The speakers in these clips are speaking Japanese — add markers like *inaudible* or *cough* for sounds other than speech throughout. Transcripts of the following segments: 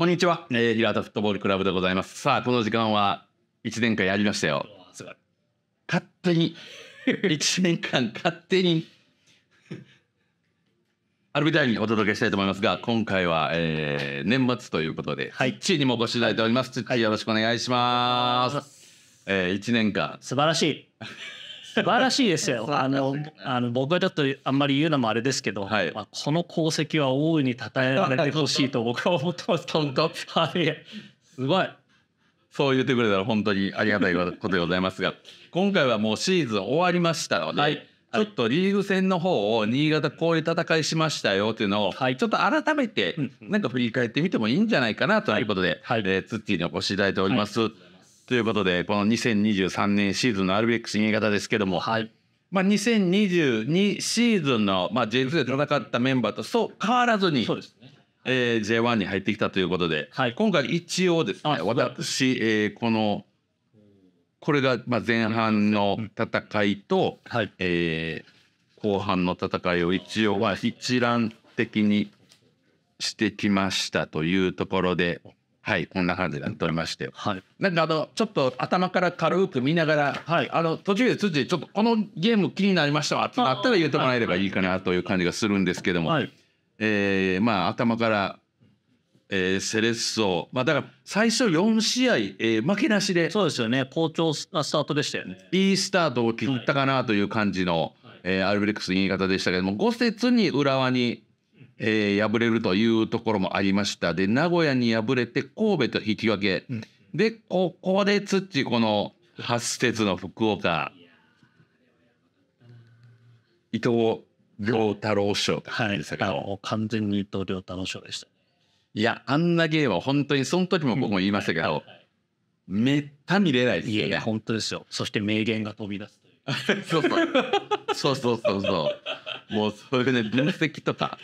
こんにちは、えー、リラータフットボールクラブでございます。さあ、この時間は1年間やりましたよ。勝手に、1 *laughs* 年間勝手に、アルビタイムにお届けしたいと思いますが、今回は、えー、年末ということで、はい、チーにもご取材いております。はい、よろしくお願いします。はえー、1年間。素晴らしい。素晴らしいですよ。あの、あの僕はちょっとあんまり言うのもあれですけど、はい、まあ、この功績は大いに称えられてほしいと僕は思ってます。本当。はい。すごい。そう言ってくれたら本当にありがたいことでございますが、今回はもうシーズン終わりましたので、はい、ちょっとリーグ戦の方を新潟こういう戦いしましたよというのを、はい、ちょっと改めてなんか振り返ってみてもいいんじゃないかなということで、はい、えツッティにお越しいただいております。ということでこの2023年シーズンの RBX 新潟ですけども、はいまあ、2022シーズンの、まあ、J2 で戦ったメンバーとそう変わらずにねえー、J1 に入ってきたということで、はい、今回一応ですね私、えー、このこれが、まあ、前半の戦いと、うん、はいえー、後半の戦いを一応は一覧的にしてきましたというところで。はい、こんな感じで撮りまして、はい、なんかあのちょっと頭から軽く見ながら、はい、あの途中でつ辻ちょっとこのゲーム気になりましたわってなったら言ってもらえればいいかなという感じがするんですけども、はい、えー、まあ頭から、えー、セレッソ、まあ、だから最初4試合、えー、負けなしでそうですよね好調なスタートでしたよねいいスタートを切ったかなという感じの、はい、えー、アルベレックス言い方でしたけども5節に浦和にえー、敗れるというところもありましたで名古屋に敗れて神戸と引き分け、うん、でここで土この8節の福岡伊藤良太郎賞はい、完全に伊藤良太郎賞でした、いやあんなゲームは本当にその時も僕も言いましたけど、はいはい、めった見れないですよねいやいや本当ですよそして名言が飛び出す *laughs* そうそうそうそうそうそう。もうそういうね分析とか、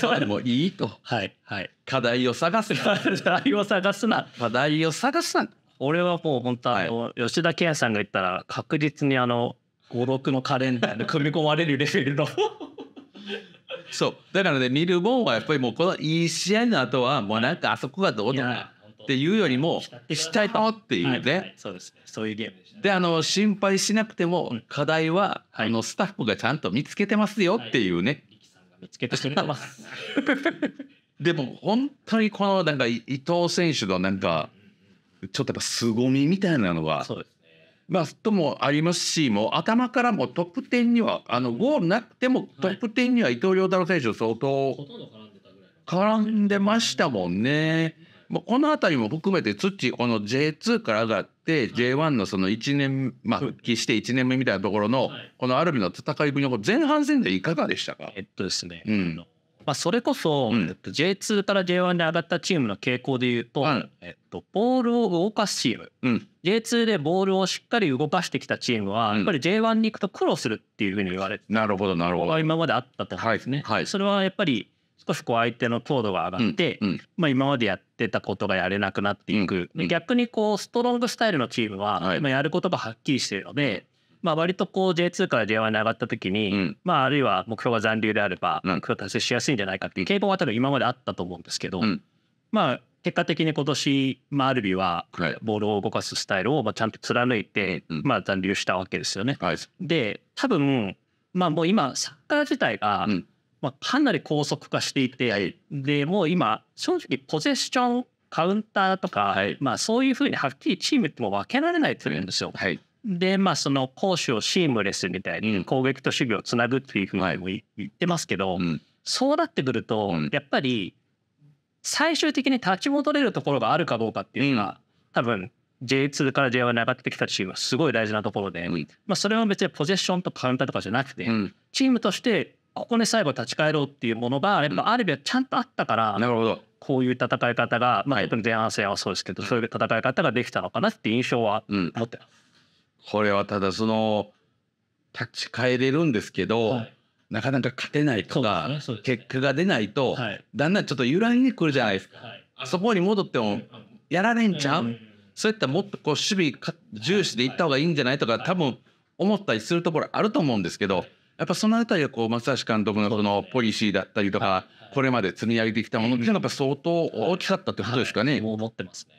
それもいいと。はいはい。課題を探すな。課題を探すな。課題を探すな。俺はもう本当あの、はい、吉田健さんが言ったら確実にあの五六のカレンダーに *laughs* 組み込まれるレベルのそうだからね見るもんはやっぱりもうこのいい試合の後はもうなんかあそこがどうとかっていうよりもしたいとっていうね、はいはい、そうですそういうゲームであの心配しなくても課題は、あのスタッフがちゃんと見つけてますよっていうね。見つけてます *laughs* でも本当にこのなんか伊藤選手のなんかちょっとやっぱ凄みみたいなのがまあともありますしもう頭からもトップ10にはあのゴールなくてもトップ10には伊藤遼太郎選手相当絡んでましたもんね。もうこの辺りも含めて土この J2 から上がっ J1 のその1年まあ復帰して1年目みたいなところのこのアルビの戦いぶりの前半戦でいかがでしたかえっとですね、うん、まあ、それこそ、うん、J2 から J1 で上がったチームの傾向でいうと、うん、えっと、ボールを動かすチーム、うん、J2 でボールをしっかり動かしてきたチームは、やっぱり J1 に行くと苦労するっていうふうに言われてなるほどなるほど今まであったって話ですね、はいはい、それはやっぱり少しこう相手の強度が上がって、うんまあ、今までやってたことがやれなくなっていく、うん逆にこうストロングスタイルのチームは、はい、やることがはっきりしているので、まあ、割とこう J2 から J1 に上がった時に、うん、まあ、あるいは目標が残留であれば目標達成しやすいんじゃないかっていう傾向は多分今まであったと思うんですけど、うん、まあ結果的に今年、まあ、アルビはボールを動かすスタイルをまあちゃんと貫いて、まあ、残留したわけですよね。はい、で多分、まあ、もう今サッカー自体が、うんまあ、かなり高速化していて、はい、でもう今正直ポゼッションカウンターとか、はい、まあ、そういうふうにはっきりチームっても分けられないというんですよ。はい、でまあその攻守をシームレスみたいに攻撃と守備をつなぐっていうふうにも言ってますけど、うん、そうなってくると、やっぱり最終的に立ち戻れるところがあるかどうかっていうのが、多分 J2 から J1 に上がってきたチームはすごい大事なところで、まあ、それは別にポゼッションとカウンターとかじゃなくて、チームとしてここで最後立ち返ろうっていうものがやっぱある意味はちゃんとあったから、なるほどこういう戦い方が、まあ、特に前半戦はそうですけど、そういう戦い方ができたのかなって印象は持ってます、うん、これはただその立ち返れるんですけど、はい、なかなか勝てないとか、ねね、結果が出ないと、はい、だんだんちょっと揺らいにくるじゃないですか、はい、そこに戻ってもやられんちゃう、はい、そういったもっとこう守備重視でいった方がいいんじゃないとか多分思ったりするところあると思うんですけど。やっぱそのあたりはこう松橋監督のこのポリシーだったりとか、これまで積み上げてきたものっていうのは、やっぱ相当大きかったってことですかね。い、思ってますね。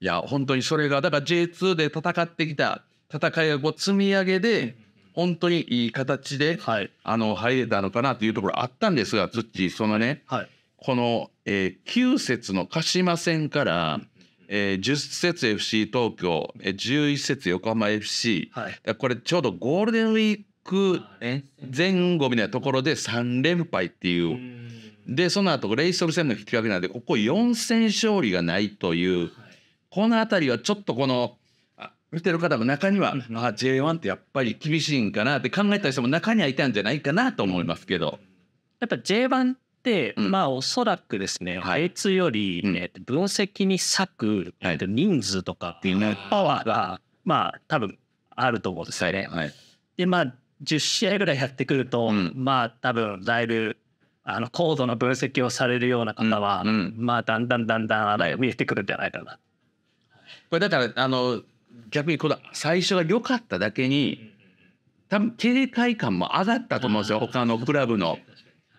いや本当にそれがだから J2 で戦ってきた戦いを積み上げで本当にいい形で、はい、あの入れたのかなというところあったんですがツッチーそのね、はい、この、えー、9節の鹿島戦から、えー、10節 FC 東京、え11節横浜 FC、はい、これちょうどゴールデンウィーく、ね、前後みたいなところで3連敗っていう。でその後レイソル戦の引き分けなんでここ4戦勝利がないという、はい、この辺りはちょっとこの見てる方の中には、うん、あ J1 ってやっぱり厳しいんかなって考えた人も中にはいたんじゃないかなと思いますけど。やっぱ J1 って、うん、まあおそらくですね、はい、A2 より、ね、うん、分析に割く、はい、人数とかっていうパワーがまあ多分あると思うんですよね。はい、でまあ10試合ぐらいやってくると、うん、まあ多分だいぶあの高度な分析をされるような方は、うん、まあだんだんだんだん見えてくるんじゃないかな。これだからあの逆にこの最初が良かっただけに多分警戒感も上がったと思うんですよ他のクラブの。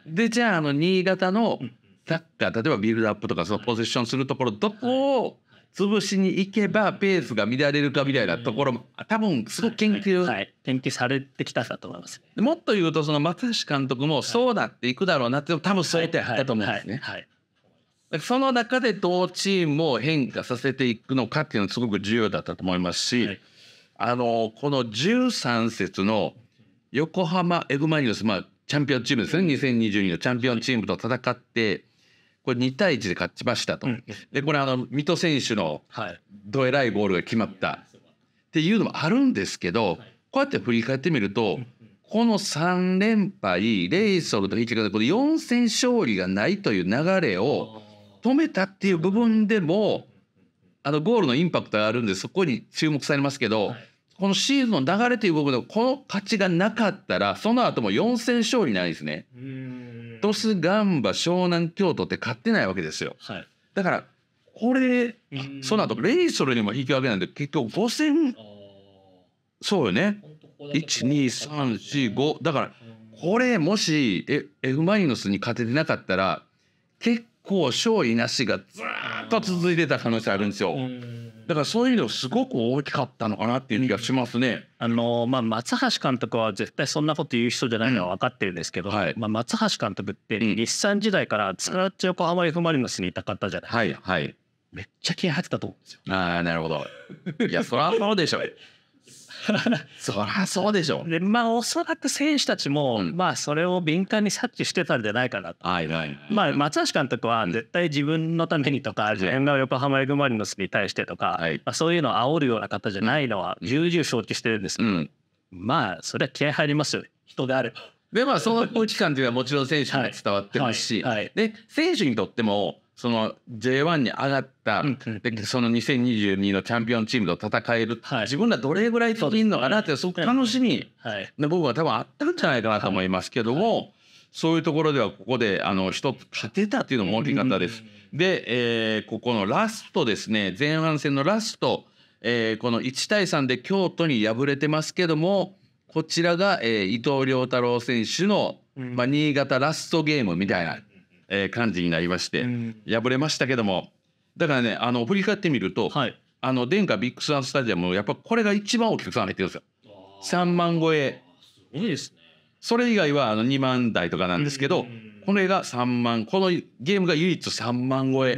でじゃああの新潟のサッカー例えばビルドアップとかそのポゼッションするところどこを潰しに行けばペースが乱れるかみたいなところも多分すごく研究、はいはい、研究されてきただと思います、もっと言うとその松橋監督もそうなっていくだろうなって多分そうやってやったと思うんですね。その中でどうチームを変化させていくのかっていうのはすごく重要だったと思いますし、はい、あのこの13節の横浜エグマニオス、まあ、チャンピオンチームですね2022のチャンピオンチームと戦ってこれ2対1で勝ちましたと、うん、でこれあの水戸選手のどえらいゴールが決まったっていうのもあるんですけど、こうやって振り返ってみると、この3連敗レイソルとヒチカでこ4戦勝利がないという流れを止めたっていう部分でもあのゴールのインパクトがあるんでそこに注目されますけど。はいこのシーズンの流れという部分でこの勝ちがなかったらその後も4戦勝利ないですね。鳥栖ガンバ湘南京都って勝ってないわけですよ。はい、だからこれその後レイソルにも引き分けなんで結局5戦そうよね12345だからこれもし F マイノスに勝ててなかったら結構勝利なしがずっと続いてた可能性あるんですよ。だからそういうのすごく大きかったのかなっていう気がしますね。あのまあ、松橋監督は絶対そんなこと言う人じゃないのは分かってるんですけど、うんはい、まあ、松橋監督って日産時代からずっと横浜 F・ マリノスにいた方じゃないですか。はいはい、めっちゃ気合入ってたと思うんですよ。ああなるほど。いやそりゃそうでしょ。*laughs* そりゃそうでしょう。で、まあ、おそらく選手たちも、うん、まあ、それを敏感に察知してたんじゃないかなと。はいはい、まあ、松橋監督は、絶対自分のためにとか、自分が横浜 F・ マリノスに対してとか、はい、まあ、そういうのを煽るような方じゃないのは、重々承知してるんですけど、うん、まあ、それは気合入りますよ、人であれば。で、まあ、その空気感というのはもちろん選手に伝わってますし、はいはい、で、選手にとっても、その J1 に上がった、でその2022のチャンピオンチームと戦える、はい、自分らどれぐらいできるのかなってすごく楽しみ、はい、で僕は多分あったんじゃないかなと思いますけども、はい、そういうところではここであの一つ勝てたっていうのも大きかったです。で、えー、ここのラストですね前半戦のラスト、えー、この1対3で京都に敗れてますけどもこちらが、えー、伊藤遼太郎選手の、まあ、新潟ラストゲームみたいな。えー、感じになりまして敗れましたけどもだからねあの振り返ってみると、はい、あの殿下ビッグスワンスタジアムやっぱこれが一番お客さん入ってるんですよ3万超えすごいですねそれ以外はあの2万台とかなんですけどこれが3万このゲームが唯一3万超え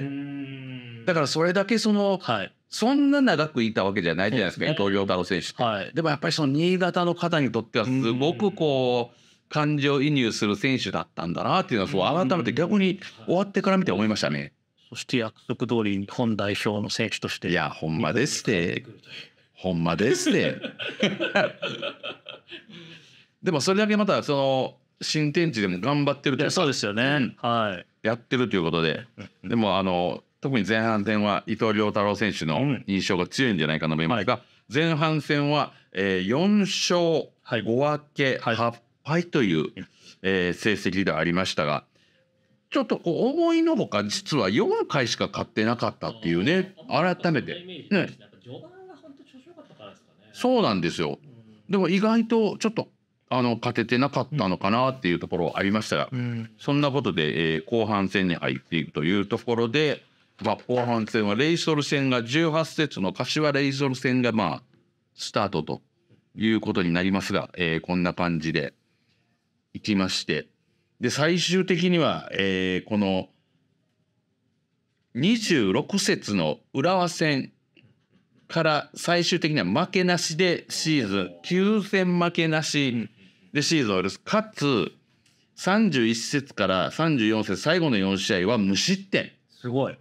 だからそれだけその、はい、そんな長くいたわけじゃないじゃないですか、伊藤良太郎選手、はい、でもやっぱりその新潟の方にとってはすごくこう感情移入する選手だったんだなっていうのはそう改めて逆に終わってから見て思いましたね。そして約束通り日本代表の選手として。いやほんまですってほんまですって。*laughs* でもそれだけまたその新天地でも頑張ってるといそうですよね、はい、やってるということででもあの特に前半戦は伊藤涼太郎選手の印象が強いんじゃないかと思いますが、前半戦は、えー、4勝5分け8敗という、えー、成績ではありましたがちょっとこう思いのほか実は4回しか勝ってなかったっていうね改めてねそうなんですよでも意外とちょっとあの勝ててなかったのかなっていうところありましたが、うん、そんなことで、えー、後半戦に入っていくというところで、まあ、後半戦はレイソル戦が18節の柏レイソル戦がまあスタートということになりますが、えー、こんな感じで行きましてで最終的には、えー、この26節の浦和戦から最終的には負けなしでシーズン9戦負けなしでシーズンを終す、るかつ31節から34節最後の4試合は無失点すごい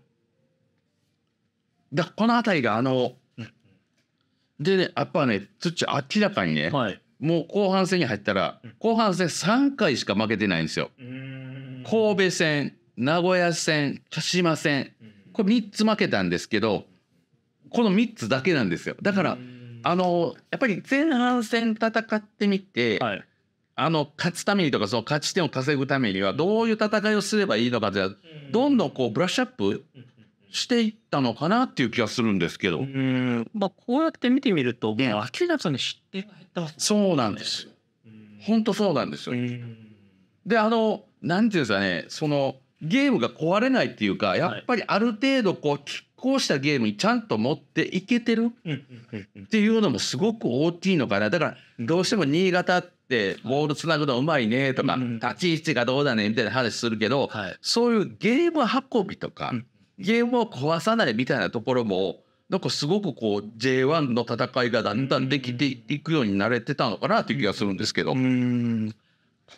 だこの辺りがあのでねやっぱね土明らかにね、はい、もう後半戦に入ったら後半戦3回しか負けてないんですよ。神戸戦名古屋戦鹿島戦これ3つ負けたんですけどこの3つだけなんですよ。だからあのやっぱり前半戦戦ってみて、はい、あの勝つためにとかその勝ち点を稼ぐためにはどういう戦いをすればいいのかじゃどんどんこうブラッシュアップしていったのかなっていう気がするんですけど。うんまあ、こうやって見てみると、ね、明らかに知ってそうなんです。本当そうなんですよ。であのなんていうんですかねそのゲームが壊れないっていうかやっぱりある程度こう拮抗したゲームにちゃんと持っていけてるっていうのもすごく大きいのかなだからどうしても新潟ってボールつなぐのうまいねとか立ち位置がどうだねみたいな話するけどそういうゲーム運びとかゲームを壊さないみたいなところもなんかすごくこう J1 の戦いがだんだんできていくようになれてたのかなという気がするんですけど。うん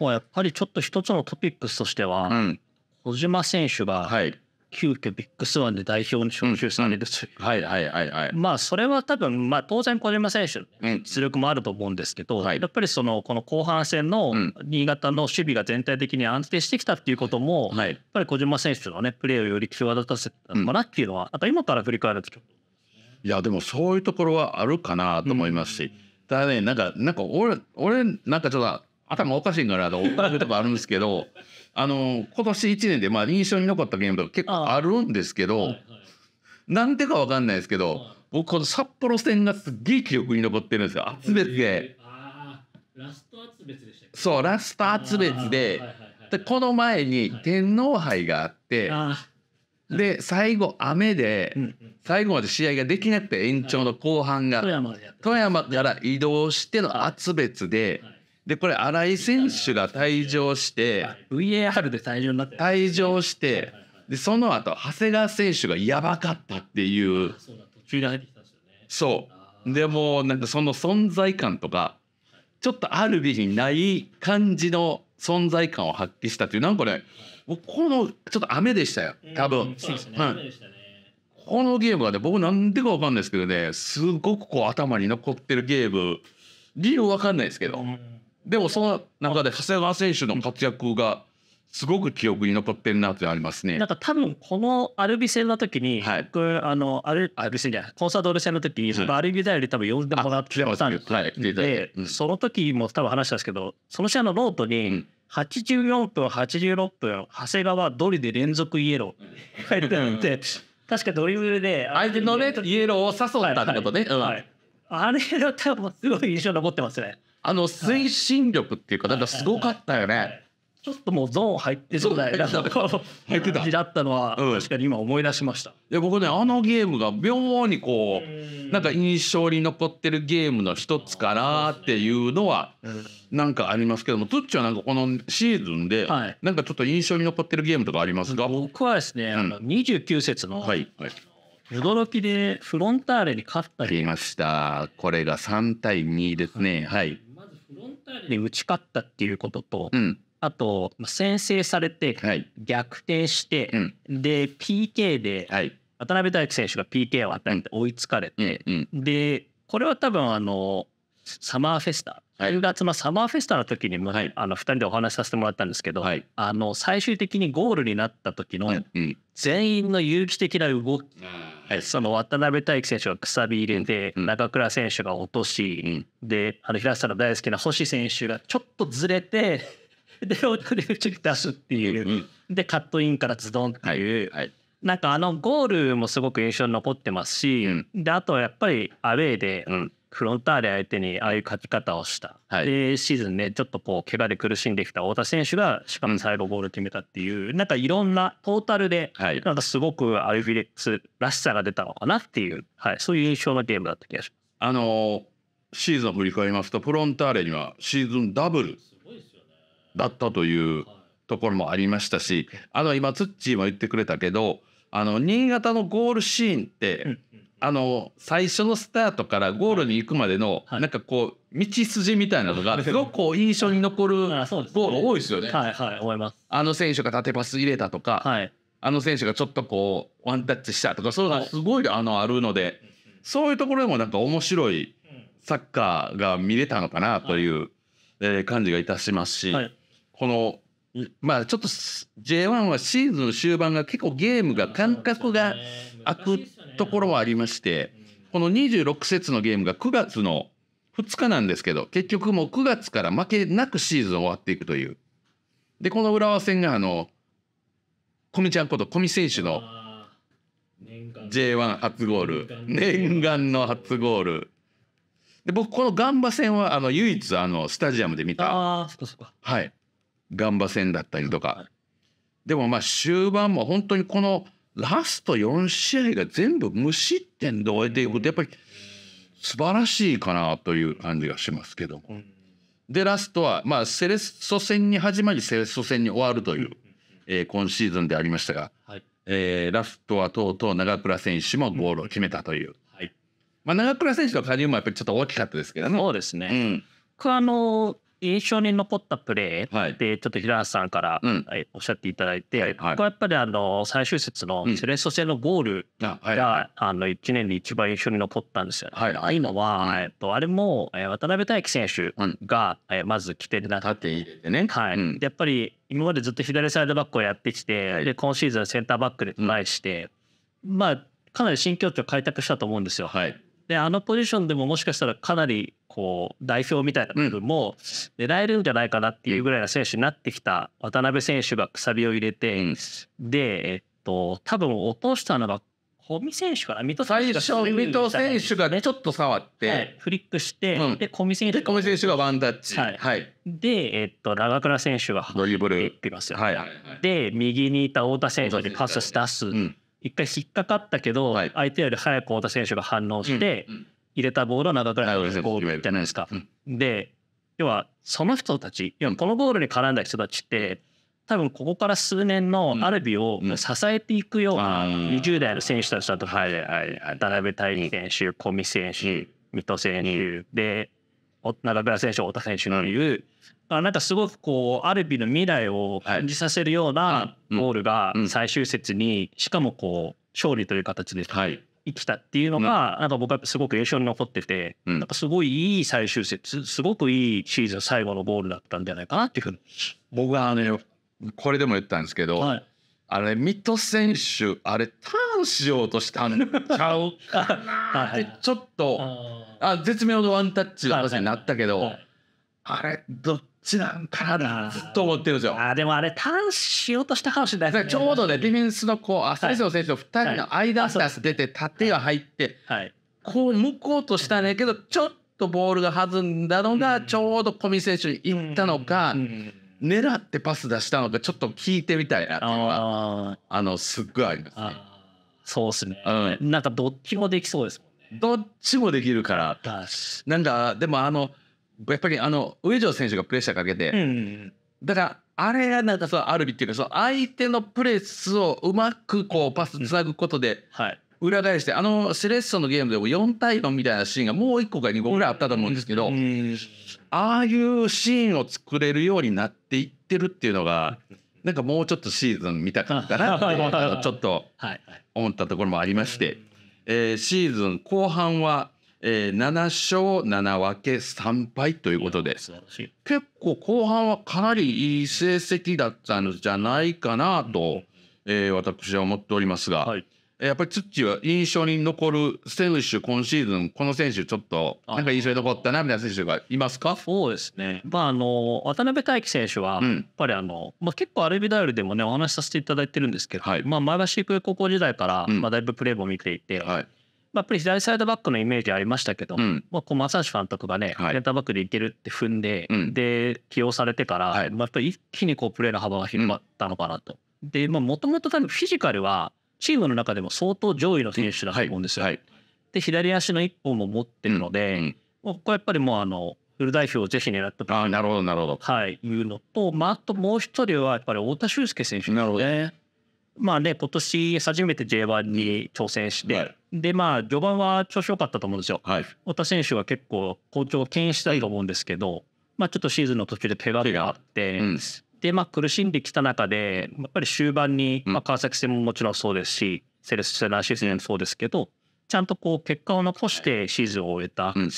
やっぱりちょっと一つのトピックスとしては、うん、小島選手が、はい、急遽ビッグスワンで代表に招集されるという、うん、はいはいはいはいまあそれは多分まあ当然小島選手実力もあると思うんですけど、うん、やっぱりそのこの後半戦の新潟の守備が全体的に安定してきたっていうことも、はい、やっぱり小島選手のねプレーをより際立たせたのかなっていうのは、うん、今から振り返るといやでもそういうところはあるかなと思いますし、うん、だねなんかなんか俺俺なんかちょっと頭おかしいんかなと思うとこあるんですけど *laughs* あの今年1年でまあ印象に残ったゲームとか結構あるんですけど、はいはい、なんでか分かんないですけど、はい、僕この札幌戦がすっげえ記憶に残ってるんですよ厚別で。ラでそうラスト厚別ではいでこの前に天皇杯があって。で最後雨で、うん最後まで試合ができなくて延長の後半が、はい、富山から移動しての厚別で、はいでこれ新井選手が退場して VAR で退場になって退場してでその後長谷川選手がやばかったっていうそうでもなんかその存在感とかちょっとあるべにない感じの存在感を発揮したっていうなんかね僕このちょっと雨でしたよ多分、このゲームはね僕なんでか分かんないですけどねすごくこう頭に残ってるゲーム理由分かんないですけど、でもその中で長谷川選手の活躍がすごく記憶に残ってるなってありますね。なんか多分このアルビ戦の時に、はい、僕あのアルアルビ戦じゃコンサドール戦の時に、はい、アルビだより多分呼んでもらってたんで、はいでうん、その時も多分話したんですけどその試合のノートに、うん84分86分長谷川ドリで連続イエロー書いてあって確かドリブルで相手のイエローを誘ったってことね、はいはいはい、あれが多分すごい印象残ってますね。あの推進力っていうか、なんかすごかったよね。ちょっともうゾーン入って *laughs* そうだった。感じだったのは、確かに今思い出しました。や僕ね、あのゲームが妙にこう、なんか印象に残ってるゲームの一つかなっていうのは、なんかありますけども、トッチはなんかこのシーズンで、なんかちょっと印象に残ってるゲームとかありますか、僕はですね、うん、29節の、はいはい、驚きでフロンターレに勝ったりました。これが3対2ですね。はい。で打ち勝ったっていうことと、うん、あと先制されて逆転して、はい、で PK で渡辺大樹選手が PK を与えて追いつかれて、でこれは多分あのサマーフェスタ10月のサマーフェスタの時に、はい、あの2人でお話しさせてもらったんですけど、はい、あの最終的にゴールになった時の全員の有機的な動き、はい、その渡辺大樹選手がくさび入れて、中倉選手が落とし、であの平下の大好きな星選手がちょっとずれて *laughs* でお取り打ち出すっていう、でカットインからズドンっていう。はいなんかあのゴールもすごく印象に残ってますし、であとはやっぱりアウェーで、うんフロンターレ相手にああいう勝ち方をした、はい、でシーズンねちょっとこう怪我で苦しんできた太田選手がしかも最後ゴール決めたっていう、うん、なんかいろんなトータルで、はい、なんかすごくアルフィレックスらしさが出たのかなっていう、はい、そういう印象のゲームだった気がします。あのシーズンを振り返りますとフロンターレにはシーズンダブルだったというところもありましたしあの今ツッチーも言ってくれたけどあの新潟のゴールシーンって、うんあの最初のスタートからゴールに行くまでの、はい、なんかこう道筋みたいなのがすごくこう印象に残るゴール多いですよね。はいはい思います。あの選手が縦パス入れたとか、はい、あの選手がちょっとこうワンタッチしたとかそういうのがすごい、あのあるのでそういうところでもなんか面白いサッカーが見れたのかなという、はえ感じがいたしますし、はい、このまあちょっと J1 はシーズン終盤が結構ゲームが感覚が開くところはありましてこの26節のゲームが9月の2日なんですけど結局もう9月から負けなくシーズン終わっていくというでこの浦和戦があの古見ちゃんこと古見選手の J1 初ゴール念願の初ゴールで僕このガンバ戦はあの唯一あのスタジアムで見たはいガンバ戦だったりとかでもまあ終盤も本当にこのラスト4試合が全部無失点で終えていくとやっぱり素晴らしいかなという感じがしますけども。でラストは、まあ、セレッソ戦に始まりセレッソ戦に終わるという、え今シーズンでありましたが、はい、えラストはとうとう長倉選手もゴールを決めたという、はいまあ、長倉選手の加入もやっぱりちょっと大きかったですけどね。そうですね、うん、あの印象に残ったプレーでちょっと平橋さんから、おっしゃっていただいて、僕はやっぱりあの最終節のセレッソ戦のゴールが、あの1年で一番印象に残ったんですよね。はい、のは、えっと、あれも渡辺大樹選手が、まず起点になってはいやっぱり今までずっと左サイドバックをやってきて、で今シーズンセンターバックでトライして、まあかなり新境地を開拓したと思うんですよ。はいであのポジションでももしかしたらかなりこう代表みたいな部分も狙えるんじゃないかなっていうぐらいの選手になってきた渡辺選手がくさびを入れて、うん、で、えっと、多分落としたのが小見選手から水戸選手が水戸選手がねちょっと触って、はい、フリックして、うん、で小見選手小見選手がワンダッチ、はい、はい、で、えっと、長倉選手がドリブルで右にいた太田選手にパス出す、うん、一回引っかかったけど、はい相手より早く太田選手が反応して、うん入れたボールを長倉選手ゴールじゃないですか。うんで要はその人たち要はこのゴールに絡んだ人たちって多分ここから数年のアルビを支えていくような20代の選手たちだと、はいはいはい、辺大輝選手、小見選手、水戸選手で中村選手、太田選手のいう、うなんかすごくこう、アルビの未来を感じさせるようなゴールが最終節に、しかもこう、勝利という形で生きたっていうのが、なんか僕はすごく印象に残ってて、なんかすごいいい最終節、すごくいいシーズン最後のゴールだったんじゃないかなっていうふうに。僕はあの、これでも言ったんですけど、はいあれ水戸選手あれターンしようとしたんちゃうかなって *laughs* ちょっとあ絶妙のワンタッチになったけど、あれどっちなんかなずっと思ってるんですよ。あでもあれターンしようとしたかもしれないですね。ちょうどねディフェンスのこう浅井選手と2人の間に出て縦が入って、こう向こうとしたねけどちょっとボールが弾んだのがちょうど小見選手に行ったのか。うん狙ってパス出したのかちょっと聞いてみたいなっていうのはあのすっごいありますね。そうですね、うん、なんかどっちもできそうですもんね。どっちもできるから。なんかでもあのやっぱりあの上条選手がプレッシャーかけて、うん、だからあれがなんかそうアルビっていうかその相手のプレスをうまくこうパスつなぐことで、うんはい、裏返してあのセレッソのゲームでも4対4みたいなシーンがもう1個か2個ぐらいあったと思うんですけど、ああいうシーンを作れるようになっていってるっていうのがなんかもうちょっとシーズン見たかったなって *laughs* ちょっと思ったところもありまして、えー、シーズン後半は、えー、7勝7分け3敗ということで結構後半はかなりいい成績だったんじゃないかなと、えー、私は思っておりますが、はい、やっぱりツッチは印象に残る選手、今シーズン、この選手、ちょっとなんか印象に残ったなみたいな選手がいますかそうですね、まあ、あの渡辺大樹選手は、やっぱりあの、うん、まあ、結構、アルビダイルでもね、お話しさせていただいてるんですけど、はい、まあ、前橋育英高校時代から、まあ、だいぶプレーも見ていて、はいまあ、やっぱり左サイドバックのイメージありましたけど、うん、まあ、こう正橋監督がね、セ、はい、ンターバックでいけるって踏んで、うん、で起用されてから、はい、まあ、やっぱり一気にこうプレーの幅が広まったのかなと。で、もともと多分フィジカルは、チームの中でも相当上位の選手だと思うんですよ。はい、で左足の一本も持ってるので、うんここはやっぱりもうあのフル代表をぜひ狙ったとあなるほどなるほど、はい、いうのと、まあ、あともう一人はやっぱり太田修介選手ですね。なるほどまあね、今年初めて J1 に挑戦して、はい、でまあ序盤は調子良かったと思うんですよ。はい、太田選手は結構好調を牽引したいと思うんですけど、まあ、ちょっとシーズンの途中で怪我があって、うん、で、まあ、苦しんできた中で、やっぱり終盤に、まあ、川崎戦ももちろんそうですし、セレスチューシーズンもそうですけど、ちゃんとこう結果を残してシーズンを終えた。うん、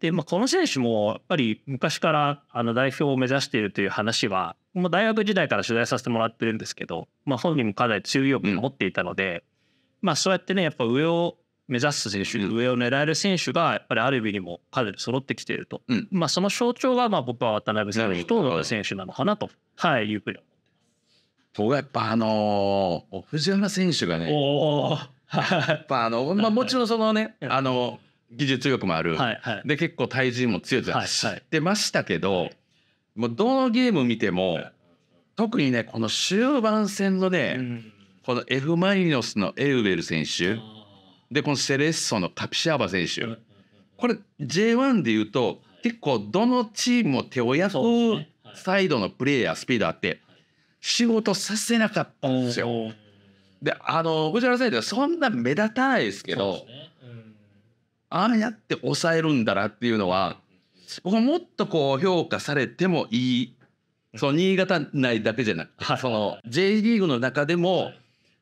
で、まあ、この選手もやっぱり昔からあの代表を目指しているという話は、もう大学時代から取材させてもらってるんですけど、まあ、本人もかなり強い欲を持っていたので、うん、まあ、そうやってね、やっぱ上を目指す選手、上を狙える選手がやっぱりある意味にもかなり揃ってきていると、うん、まあ、その象徴がまあ僕は渡辺選手と野選手なのかなと、はい、いうふうにっ僕はやっぱあのー、藤原選手がねやっぱあの、*laughs* まあ、もちろんそのね、あの技術力もある、はいはい、で結構体重も強いと知ってましたけど、もうどのゲーム見ても、特にねこの終盤戦のね、うん、この F・ マリノスのエウベル選手。でこのセレッソのカピシャーバ選手これ J1 でいうと結構どのチームも手を焼くサイドのプレーヤースピードあって仕事させなかったんですよ。であの藤原サイドはそんな目立たないですけどああやって抑えるんだなっていうのは僕はもっとこう評価されてもいいその新潟内だけじゃなくてその J リーグの中でも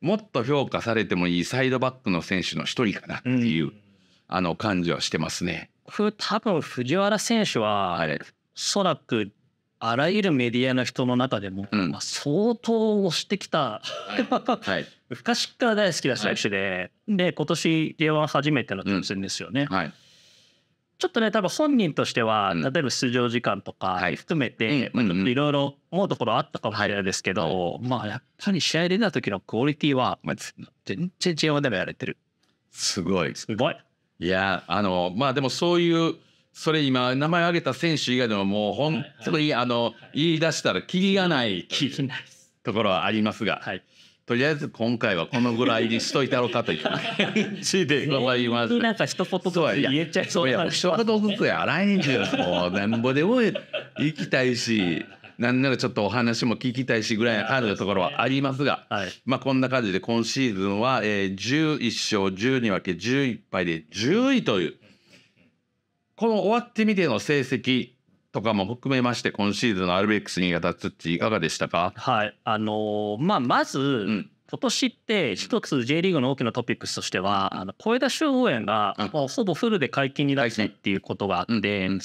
もっと評価されてもいいサイドバックの選手の一人かなっていう、うん、あの感じはしてますね。多分藤原選手はおらくあらゆるメディアの人の中でも、うん、まあ、相当推してきた、はい、*laughs* 昔から大好きな選手で、はい、で今年 J1 初めての挑戦ですよね。はいちょっとね、多分本人としては、例えば出場時間とか含めて、いろいろ思うところあったかもしれないですけど、まあやっぱり試合出た時のクオリティは、全然 J1 でもやれてる。すごい。すごい。いや、あの、まあでもそういう、それ今名前挙げた選手以外でももう本当に、あの、言い出したらキリがない。ないところはありますが、はい、とりあえず今回はこのぐらいにしといたろうかという感じ *laughs* でごいます。なんか一言ずつ言えちゃいそうや、一言ずつやらいんじゃもうなんぼでも行きたいし。なんならちょっとお話も聞きたいしぐらいあるところはありますが、はい、まあこんな感じで今シーズンは、えー、11勝12分け11敗で10位というこの終わってみての成績とかも含めまして今シーズンの RBX 新潟土いかがでしたかはいあのー、まあ、まず、うん、今年って一つ J リーグの大きなトピックスとしては、うん、あの小枝修法園が、うん、ほぼフルで解禁になってっていうことがあって、うん、やっ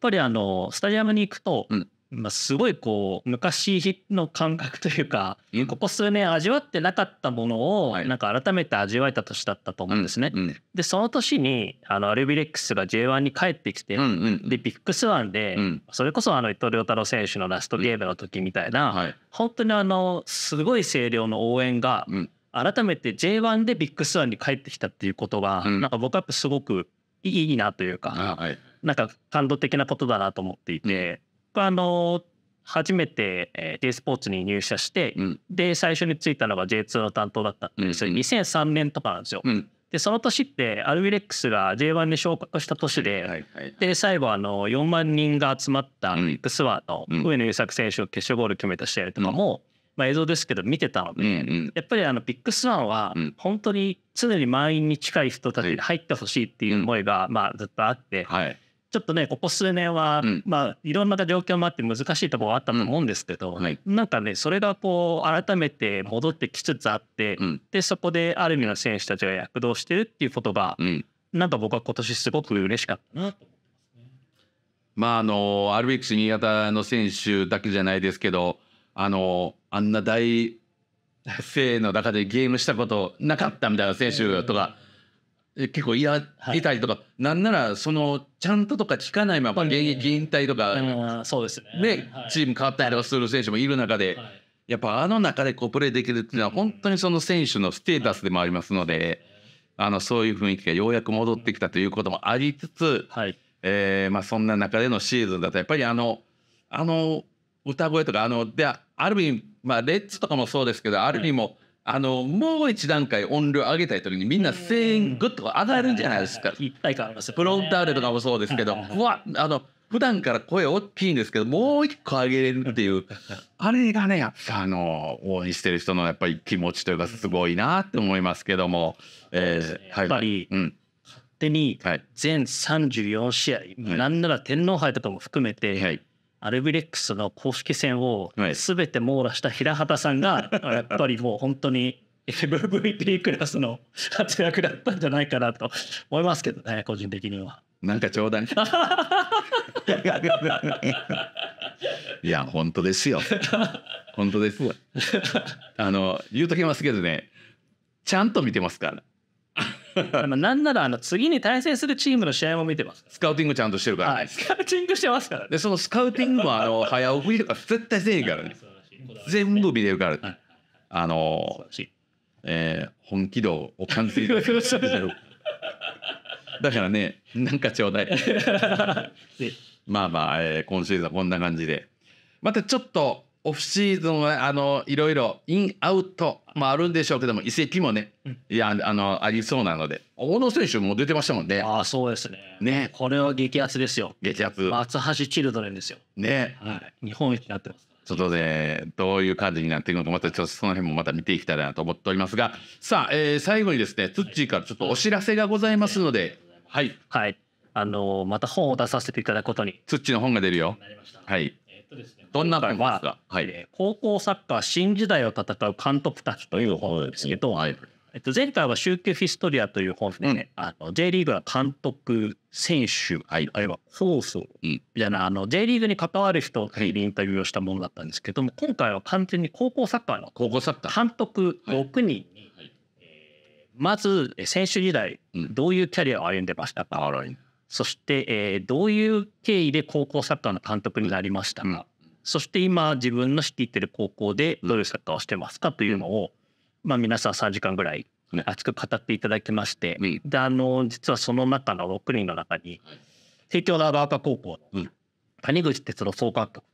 ぱりあのスタジアムに行くと、うん、まあ、すごいこう昔の感覚というか、うん、ここ数年味わってなかったものを、はい、なんか改めて味わえた年だったと思うんですね。うんうん、でその年にあのアルビレックスが J1 に帰ってきて、うんうん、でビッグスワンで、それこそあの伊藤亮太郎選手のラストゲームの時みたいな、はい、本当にあのすごい声量の応援が、改めて J1 でビッグスワンに帰ってきたっていうことが、なんか僕はやっぱすごくいいなというか、はい、なんか感動的なことだなと思っていて。僕あの初めて、え D スポーツに入社して、うん、で最初に着いたのが J2 の担当だったんで、それ2003年とかなんですよ。でその年ってアルビレックスが J1 に昇格した年で、はいはい、で最後あの4万人が集まったビッグスワーの上野優作選手を決勝ゴール決めた試合とかも、まあ、映像ですけど見てたので、うんうん、やっぱりあのビッグスワンは本当に常に満員に近い人たちに入ってほしいっていう思いがまあずっとあって、はい、ちょっとねここ数年は、うん、まあいろんな状況もあって難しいところはあったと思うんですけど、うんはい、なんかねそれがこう改めて戻ってきつつあって、うん、でそこである意味の選手たちが躍動してるっていうことが、うん、なんか僕は今年すごく嬉しかったなとまああの RX 新潟の選手だけじゃないですけどあのあんな大勢の中でゲームしたことなかったみたいな選手とか。結構いたりとか、はい、なんならそのちゃんととか聞かないまま現役引退とか、そうですねチーム変わったりとかする選手もいる中で、やっぱあの中でこうプレーできるっていうのは本当にその選手のステータスでもありますので、あのそういう雰囲気がようやく戻ってきたということもありつつ、はいえーまあ、そんな中でのシーズンだとやっぱりあのあの歌声とかあのである意味、まあ、レッツとかもそうですけどある意味も、あのもう一段階音量上げたい時にみんな声援グッと上がるじゃないですか。一体感プロンターレとかもそうですけど、ふわあの普段から声大きいんですけどもう一個上げれるっていうあれがねやっぱあの応援してる人のやっぱり気持ちというかすごいなって思いますけども、えー、やっぱり、うん、勝手に全34試合、なんなら天皇杯とかも含めて、アルビレックスの公式戦を全て網羅した平畑さんが *laughs* やっぱりもう本当に MVP クラスの活躍だったんじゃないかなと思いますけどね個人的には。なんかちょうだい。*laughs* いや本当ですよ。本当です。あの言うときますけどね、ちゃんと見てますから。*laughs* なんならあの次に対戦するチームの試合も見てます。スカウティングちゃんとしてるから、ねはい、スカウティングしてますから、ね、で、そのスカウティングもあの早送りとか絶対せえんからね。*laughs* 全部見れるから、ね、あのえー、本気度を感じる。*laughs* だからね、なんかちょうだい。まあまあ、えー、今シーズンはこんな感じで。またちょっとオフシーズンはあのいろいろインアウトもあるんでしょうけども移籍もね、うん、いやあのありそうなので大野選手も出てましたもんねああそうですねねこれは激アツですよ激アツ松橋チルドレンですよね、はい、日本一になってますちょっとねどういう感じになっていくのかまたちょっとその辺もまた見ていきたいなと思っておりますがさあ、えー、最後にですねツッチーからちょっとお知らせがございますのではい、はい、はい、あのまた本を出させていただくことにツッチーの本が出るよなりましたはいとですね、どんな本か、はい、高校サッカー新時代を戦う監督たちという本ですけど、はい、えっと、前回は「宗教ヒストリア」という本で、ね、うん、あの J リーグは監督選手、はい、あるいはそうみたいなあの J リーグに関わる人にインタビューをしたものだったんですけども今回は完全に高校サッカーの監督6人に、まず選手時代どういうキャリアを歩んでましたか、うんそして、えー、どういう経緯で高校サッカーの監督になりましたか、うん、そして今自分の知ってる高校でどういうサッカーをしてますかというのを、まあ、皆さん3時間ぐらい熱く語っていただきまして、であの実はその中の6人の中に帝京長岡高校の谷口哲郎総監督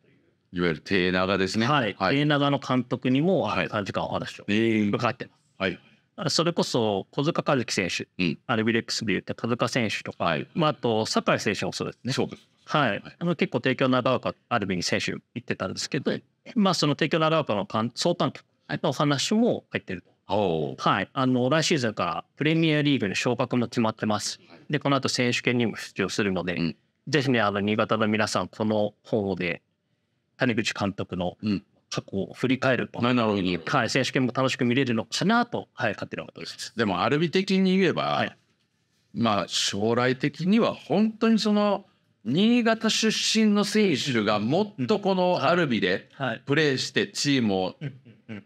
いわゆる帝長ですね。はい。帝、長の監督にも3時間お話を伺ってます。はい、はいそれこそ小塚和樹選手、うん、アルビレックスビーって小塚選手とか、はい、まあ、あと酒井選手もそうですね。そうですはい、あの結構帝京長岡アルビに選手行ってたんですけど、はい、まあ、その帝京長岡の総監督の話も入ってると。はい、あの来シーズンからプレミアリーグの昇格も決まってます。でこの後選手権にも出場するので、うん、ぜひねあの新潟の皆さんこの方で谷口監督の過去を振り返ると。なるほど。はい、選手権も楽しく見れるのかなと、はい、勝手なことです。でも、アルビ的に言えば、はい、まあ、将来的には本当にその、新潟出身の選手がもっとこのアルビでプレーしてチーム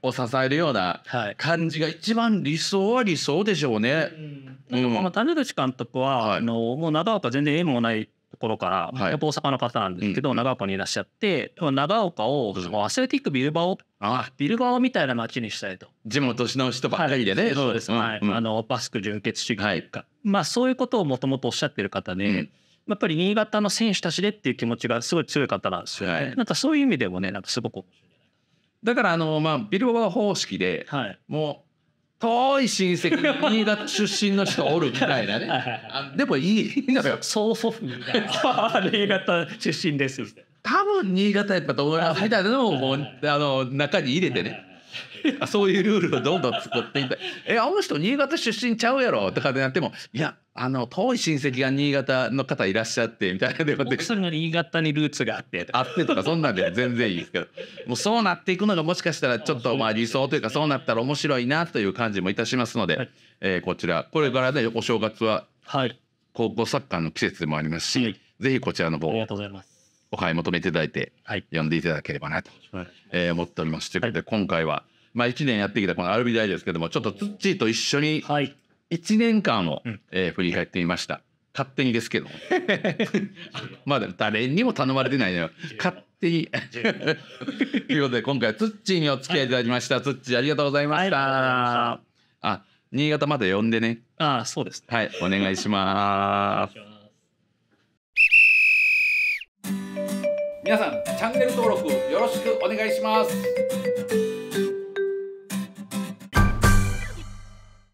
を支えるような感じが一番理想は理想でしょうね。うん、うん、まあ、谷口監督は、はい、あのもう長岡全然縁もないところから、やっぱ大阪の方なんですけど、長岡にいらっしゃって、長岡をアスレティックビルバオあビルバオみたいな街にしたいと。地元の人ばっかりでね。そうです、はいあのバスク純血主義というか、まあそういうことをもともとおっしゃってる方で、やっぱり新潟の選手たちでっていう気持ちがすごい強い方なんですよね。なんかそういう意味でもねなんかすごくだからあの、まあ、ビルバオ方式で、はい、も遠い親戚新潟出身の人おるみたいなね *laughs* でもいいのよ曽祖父みたいな *laughs* 新潟出身です多分新潟やっぱどうなみたいなのをもう、あの中に入れてね *laughs* そういうルールをどんどん作っていって「えあの人新潟出身ちゃうやろ」とかでなっても「いやあの遠い親戚が新潟の方いらっしゃって」みたいなでもそれが新潟にルーツがあってあってとかそんなんで全然いいですけどもうそうなっていくのがもしかしたらちょっとまあ理想というかそうなったら面白いなという感じもいたしますので、はい、えー、こちらこれからねお正月は高校サッカーの季節でもありますし、はい、ぜひこちらの方ありがとうございます。お買い求めいただいて、はい、読んでいただければなと、はいえー、思っております。ということで、今回はまあ、1年やってきたこのア RBI ですけどもちょっとツッチーと一緒に1年間を、はえ振り返ってみました。勝手にですけど *laughs* まだ誰にも頼まれてないのよ勝手に *laughs* ということで今回ツッチーにお付き合いいただきました、はい、ツッチーありがとうございました、あ新潟まで呼んでねあそうです、ね、はいお願いします皆さんチャンネル登録よろしくお願いします